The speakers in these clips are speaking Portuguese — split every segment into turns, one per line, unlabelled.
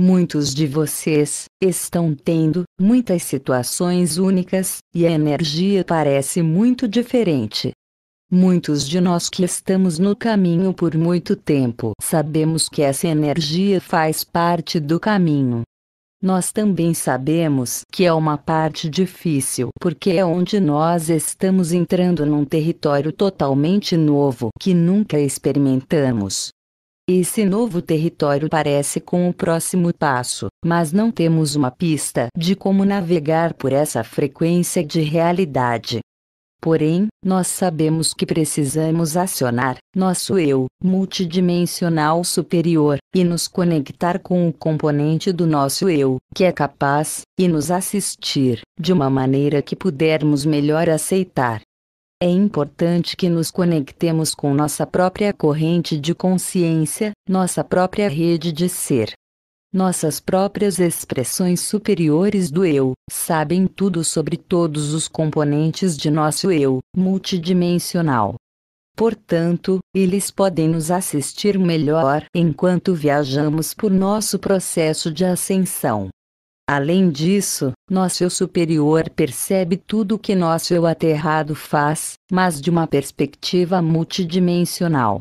Muitos de vocês estão tendo muitas situações únicas e a energia parece muito diferente. Muitos de nós que estamos no caminho por muito tempo sabemos que essa energia faz parte do caminho. Nós também sabemos que é uma parte difícil porque é onde nós estamos entrando num território totalmente novo que nunca experimentamos. Esse novo território parece com o próximo passo, mas não temos uma pista de como navegar por essa frequência de realidade. Porém, nós sabemos que precisamos acionar nosso eu multidimensional superior e nos conectar com o componente do nosso eu, que é capaz e nos assistir de uma maneira que pudermos melhor aceitar é importante que nos conectemos com nossa própria corrente de consciência, nossa própria rede de ser. Nossas próprias expressões superiores do eu sabem tudo sobre todos os componentes de nosso eu, multidimensional. Portanto, eles podem nos assistir melhor enquanto viajamos por nosso processo de ascensão. Além disso, nosso eu superior percebe tudo o que nosso eu aterrado faz, mas de uma perspectiva multidimensional.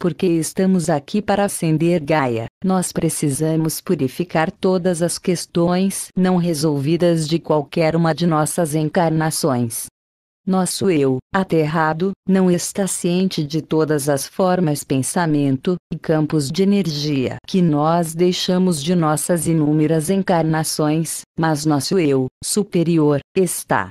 Porque estamos aqui para acender Gaia, nós precisamos purificar todas as questões não resolvidas de qualquer uma de nossas encarnações. Nosso eu, aterrado, não está ciente de todas as formas pensamento e campos de energia que nós deixamos de nossas inúmeras encarnações, mas nosso eu, superior, está.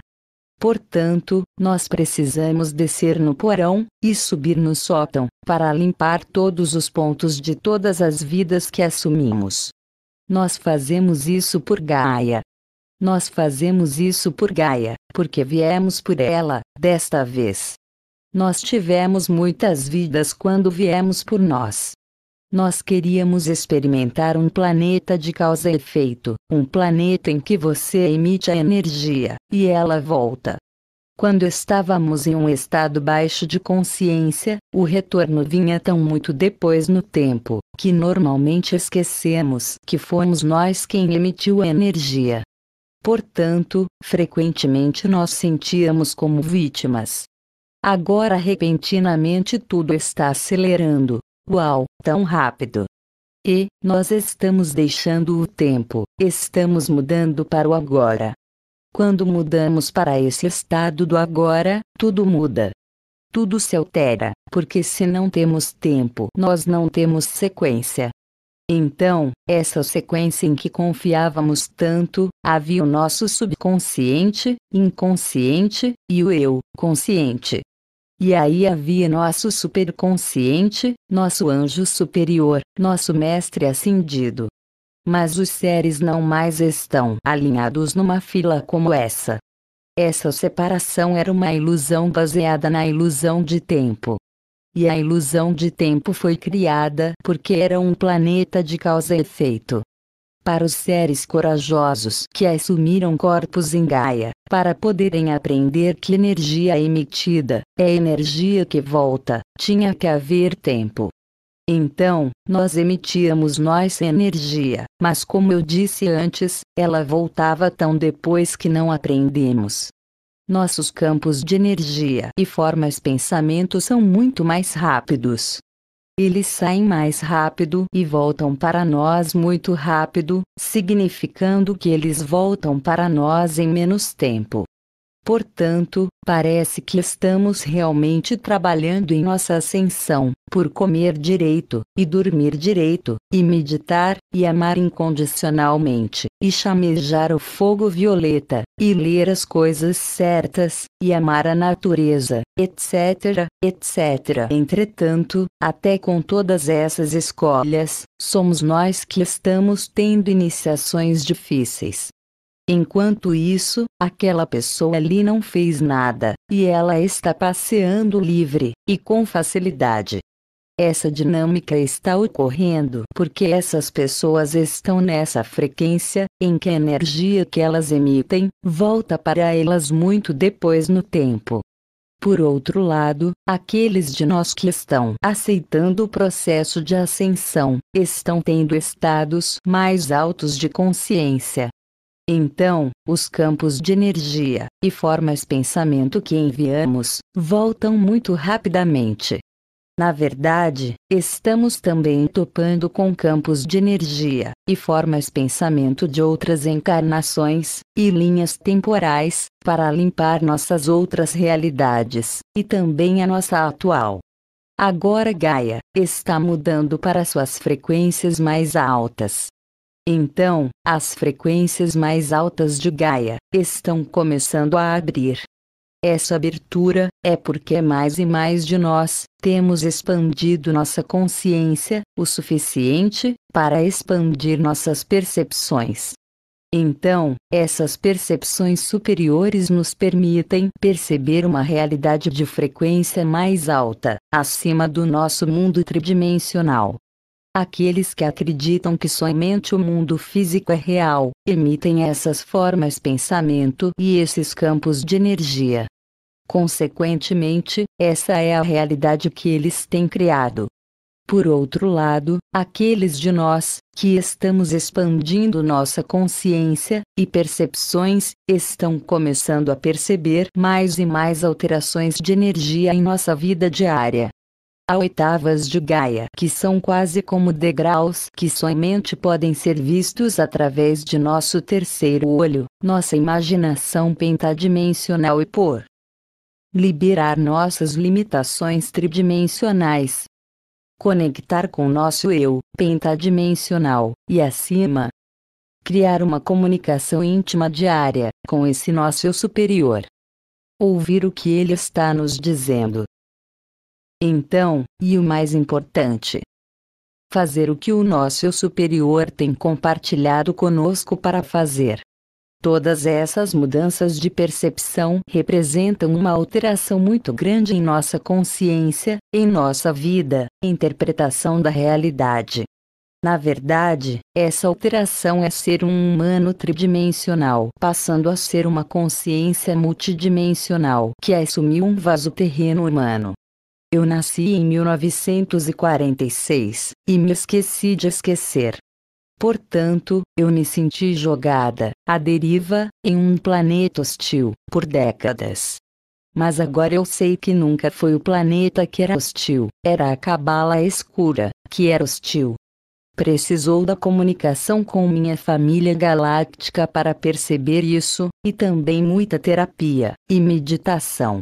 Portanto, nós precisamos descer no porão e subir no sótão para limpar todos os pontos de todas as vidas que assumimos. Nós fazemos isso por Gaia, nós fazemos isso por Gaia, porque viemos por ela, desta vez. Nós tivemos muitas vidas quando viemos por nós. Nós queríamos experimentar um planeta de causa e efeito, um planeta em que você emite a energia, e ela volta. Quando estávamos em um estado baixo de consciência, o retorno vinha tão muito depois no tempo, que normalmente esquecemos que fomos nós quem emitiu a energia, Portanto, frequentemente nós sentíamos como vítimas. Agora repentinamente tudo está acelerando. Uau, tão rápido! E, nós estamos deixando o tempo, estamos mudando para o agora. Quando mudamos para esse estado do agora, tudo muda. Tudo se altera, porque se não temos tempo, nós não temos sequência. Então, essa sequência em que confiávamos tanto, havia o nosso subconsciente, inconsciente, e o eu, consciente. E aí havia nosso superconsciente, nosso anjo superior, nosso mestre ascendido. Mas os seres não mais estão alinhados numa fila como essa. Essa separação era uma ilusão baseada na ilusão de tempo e a ilusão de tempo foi criada porque era um planeta de causa e efeito. Para os seres corajosos que assumiram corpos em Gaia, para poderem aprender que energia emitida é energia que volta, tinha que haver tempo. Então, nós emitíamos nossa energia, mas como eu disse antes, ela voltava tão depois que não aprendemos. Nossos campos de energia e formas pensamento são muito mais rápidos. Eles saem mais rápido e voltam para nós muito rápido, significando que eles voltam para nós em menos tempo. Portanto, parece que estamos realmente trabalhando em nossa ascensão, por comer direito, e dormir direito, e meditar, e amar incondicionalmente, e chamejar o fogo violeta, e ler as coisas certas, e amar a natureza, etc., etc. Entretanto, até com todas essas escolhas, somos nós que estamos tendo iniciações difíceis, Enquanto isso, aquela pessoa ali não fez nada, e ela está passeando livre, e com facilidade. Essa dinâmica está ocorrendo porque essas pessoas estão nessa frequência, em que a energia que elas emitem volta para elas muito depois no tempo. Por outro lado, aqueles de nós que estão aceitando o processo de ascensão estão tendo estados mais altos de consciência, então, os campos de energia e formas pensamento que enviamos voltam muito rapidamente. Na verdade, estamos também topando com campos de energia e formas pensamento de outras encarnações e linhas temporais para limpar nossas outras realidades e também a nossa atual. Agora Gaia está mudando para suas frequências mais altas então, as frequências mais altas de Gaia estão começando a abrir. Essa abertura é porque mais e mais de nós temos expandido nossa consciência o suficiente para expandir nossas percepções. Então, essas percepções superiores nos permitem perceber uma realidade de frequência mais alta, acima do nosso mundo tridimensional. Aqueles que acreditam que somente o mundo físico é real, emitem essas formas pensamento e esses campos de energia. Consequentemente, essa é a realidade que eles têm criado. Por outro lado, aqueles de nós, que estamos expandindo nossa consciência e percepções, estão começando a perceber mais e mais alterações de energia em nossa vida diária. Há oitavas de Gaia que são quase como degraus que somente podem ser vistos através de nosso terceiro olho, nossa imaginação pentadimensional e por liberar nossas limitações tridimensionais. Conectar com nosso eu, pentadimensional, e acima. Criar uma comunicação íntima diária com esse nosso eu superior. Ouvir o que ele está nos dizendo então, e o mais importante, fazer o que o nosso superior tem compartilhado conosco para fazer. Todas essas mudanças de percepção representam uma alteração muito grande em nossa consciência, em nossa vida, interpretação da realidade. Na verdade, essa alteração é ser um humano tridimensional, passando a ser uma consciência multidimensional que assumiu um vaso terreno humano. Eu nasci em 1946, e me esqueci de esquecer. Portanto, eu me senti jogada, à deriva, em um planeta hostil, por décadas. Mas agora eu sei que nunca foi o planeta que era hostil, era a cabala escura, que era hostil. Precisou da comunicação com minha família galáctica para perceber isso, e também muita terapia e meditação.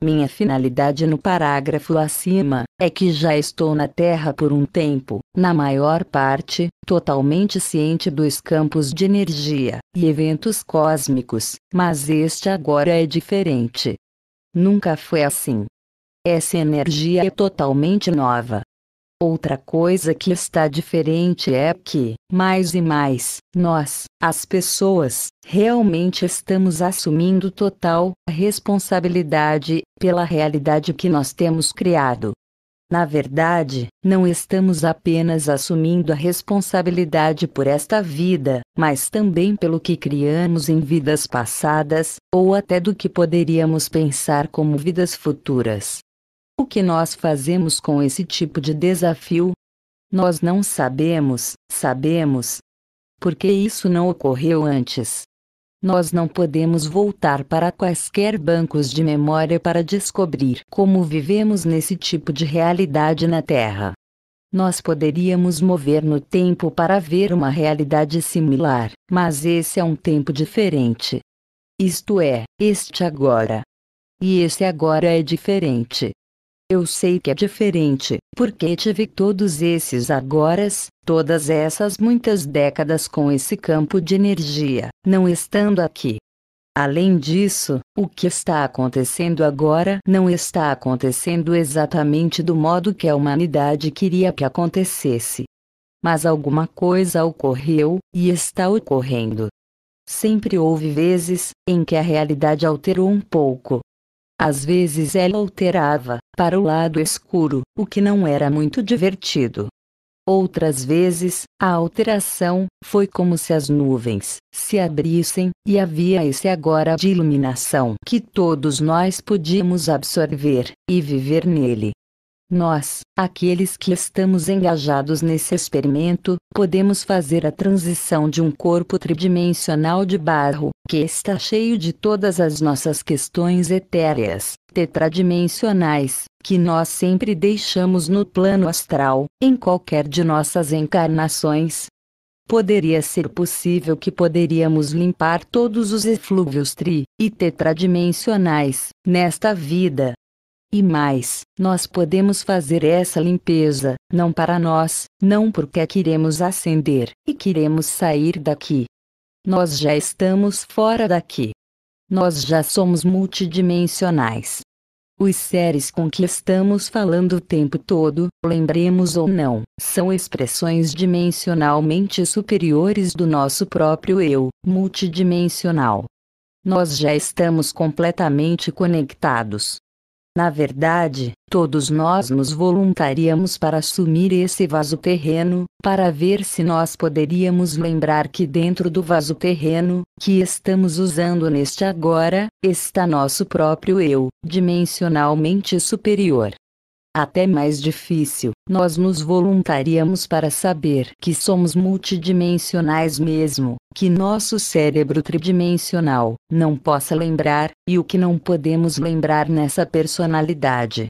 Minha finalidade no parágrafo acima é que já estou na Terra por um tempo, na maior parte, totalmente ciente dos campos de energia e eventos cósmicos, mas este agora é diferente. Nunca foi assim. Essa energia é totalmente nova, Outra coisa que está diferente é que, mais e mais, nós, as pessoas, realmente estamos assumindo total responsabilidade pela realidade que nós temos criado. Na verdade, não estamos apenas assumindo a responsabilidade por esta vida, mas também pelo que criamos em vidas passadas, ou até do que poderíamos pensar como vidas futuras. O que nós fazemos com esse tipo de desafio? Nós não sabemos, sabemos. Porque isso não ocorreu antes. Nós não podemos voltar para quaisquer bancos de memória para descobrir como vivemos nesse tipo de realidade na Terra. Nós poderíamos mover no tempo para ver uma realidade similar, mas esse é um tempo diferente. Isto é, este agora. E esse agora é diferente. Eu sei que é diferente, porque tive todos esses agora, todas essas muitas décadas com esse campo de energia, não estando aqui. Além disso, o que está acontecendo agora não está acontecendo exatamente do modo que a humanidade queria que acontecesse. Mas alguma coisa ocorreu, e está ocorrendo. Sempre houve vezes em que a realidade alterou um pouco, às vezes ela alterava, para o lado escuro, o que não era muito divertido. Outras vezes, a alteração foi como se as nuvens se abrissem e havia esse agora de iluminação que todos nós podíamos absorver e viver nele. Nós, aqueles que estamos engajados nesse experimento, podemos fazer a transição de um corpo tridimensional de barro, que está cheio de todas as nossas questões etéreas, tetradimensionais, que nós sempre deixamos no plano astral, em qualquer de nossas encarnações, poderia ser possível que poderíamos limpar todos os eflúvios tri e tetradimensionais nesta vida, e mais, nós podemos fazer essa limpeza, não para nós, não porque queremos ascender e queremos sair daqui. Nós já estamos fora daqui. Nós já somos multidimensionais. Os seres com que estamos falando o tempo todo, lembremos ou não, são expressões dimensionalmente superiores do nosso próprio eu, multidimensional. Nós já estamos completamente conectados, na verdade, todos nós nos voluntaríamos para assumir esse vaso terreno, para ver se nós poderíamos lembrar que dentro do vaso terreno, que estamos usando neste agora, está nosso próprio eu, dimensionalmente superior até mais difícil, nós nos voluntaríamos para saber que somos multidimensionais mesmo, que nosso cérebro tridimensional não possa lembrar, e o que não podemos lembrar nessa personalidade.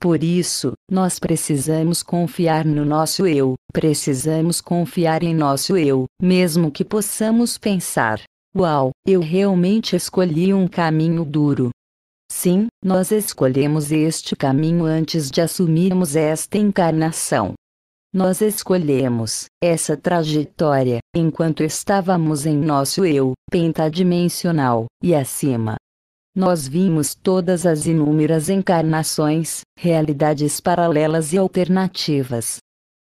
Por isso, nós precisamos confiar no nosso eu, precisamos confiar em nosso eu, mesmo que possamos pensar: Uau, eu realmente escolhi um caminho duro, Sim, nós escolhemos este caminho antes de assumirmos esta encarnação. Nós escolhemos essa trajetória enquanto estávamos em nosso eu pentadimensional e acima. Nós vimos todas as inúmeras encarnações, realidades paralelas e alternativas,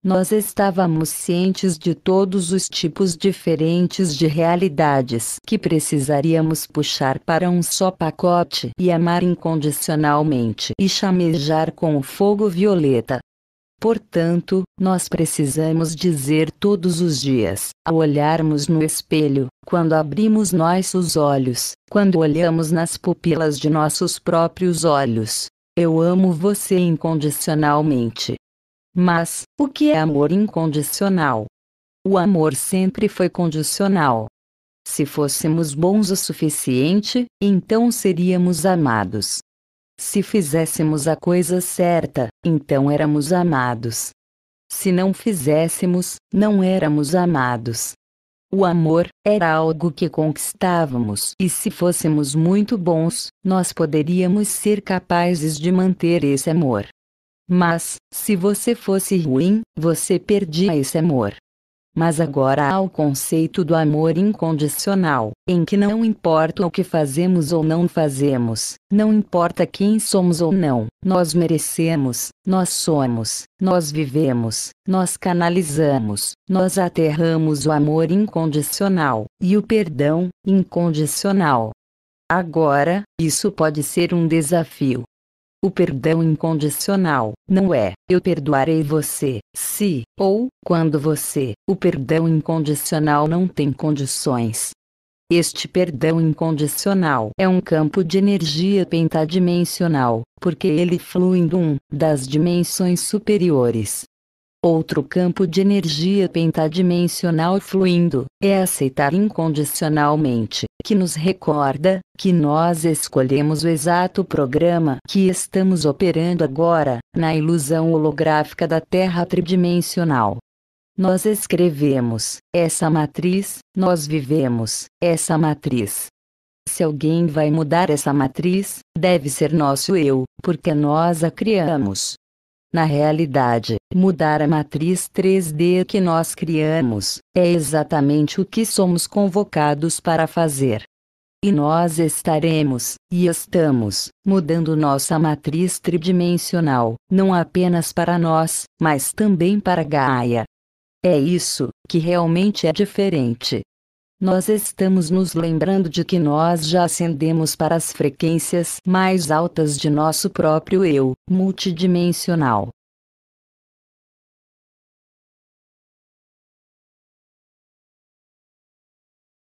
nós estávamos cientes de todos os tipos diferentes de realidades que precisaríamos puxar para um só pacote e amar incondicionalmente e chamejar com o fogo violeta. Portanto, nós precisamos dizer todos os dias, ao olharmos no espelho, quando abrimos nossos olhos, quando olhamos nas pupilas de nossos próprios olhos: Eu amo você incondicionalmente. Mas, o que é amor incondicional? O amor sempre foi condicional. Se fôssemos bons o suficiente, então seríamos amados. Se fizéssemos a coisa certa, então éramos amados. Se não fizéssemos, não éramos amados. O amor era algo que conquistávamos, e se fôssemos muito bons, nós poderíamos ser capazes de manter esse amor. Mas, se você fosse ruim, você perdia esse amor. Mas agora há o conceito do amor incondicional, em que não importa o que fazemos ou não fazemos, não importa quem somos ou não, nós merecemos, nós somos, nós vivemos, nós canalizamos, nós aterramos o amor incondicional, e o perdão, incondicional. Agora, isso pode ser um desafio, o perdão incondicional não é eu perdoarei você, se ou quando você. O perdão incondicional não tem condições. Este perdão incondicional é um campo de energia pentadimensional, porque ele flui em um das dimensões superiores. Outro campo de energia pentadimensional fluindo é aceitar incondicionalmente que nos recorda que nós escolhemos o exato programa que estamos operando agora, na ilusão holográfica da Terra tridimensional. Nós escrevemos essa matriz, nós vivemos essa matriz. Se alguém vai mudar essa matriz, deve ser nosso eu, porque nós a criamos. Na realidade, mudar a matriz 3D que nós criamos é exatamente o que somos convocados para fazer. E nós estaremos, e estamos, mudando nossa matriz tridimensional, não apenas para nós, mas também para Gaia. É isso que realmente é diferente nós estamos nos lembrando de que nós já ascendemos para as frequências mais altas de nosso próprio eu, multidimensional.